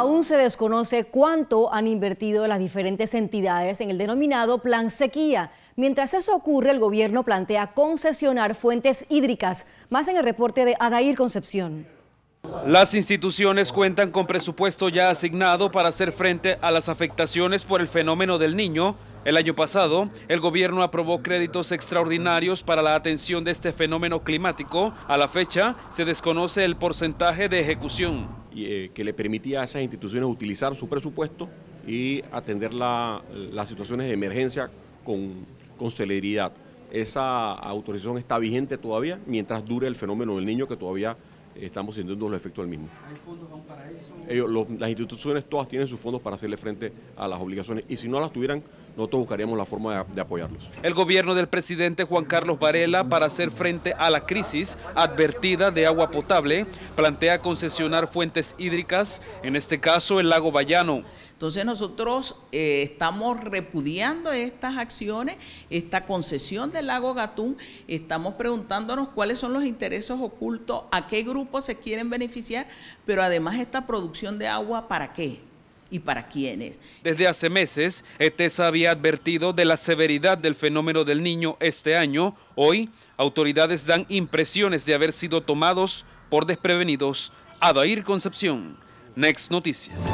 aún se desconoce cuánto han invertido las diferentes entidades en el denominado Plan Sequía. Mientras eso ocurre, el gobierno plantea concesionar fuentes hídricas. Más en el reporte de Adair Concepción. Las instituciones cuentan con presupuesto ya asignado para hacer frente a las afectaciones por el fenómeno del niño el año pasado, el gobierno aprobó créditos extraordinarios para la atención de este fenómeno climático. A la fecha, se desconoce el porcentaje de ejecución. Eh, que le permitía a esas instituciones utilizar su presupuesto y atender las situaciones de emergencia con, con celeridad. Esa autorización está vigente todavía mientras dure el fenómeno del niño que todavía estamos sintiendo los efectos del mismo. ¿Hay fondos para eso? las instituciones todas tienen sus fondos para hacerle frente a las obligaciones y si no las tuvieran, nosotros buscaríamos la forma de, de, apoyarlos. El gobierno del presidente Juan Carlos Varela para hacer frente a la crisis advertida de agua potable plantea concesionar fuentes hídricas, en este caso el lago Bayano. Entonces nosotros eh, estamos repudiando estas acciones, esta concesión del lago Gatún, estamos preguntándonos cuáles son los intereses ocultos, a qué grupos se quieren beneficiar, pero además esta producción de agua, ¿para qué? y para quiénes. Desde hace meses, ETESA había advertido de la severidad del fenómeno del niño este año. Hoy, autoridades dan impresiones de haber sido tomados por desprevenidos. Adair Concepción, Next Noticias.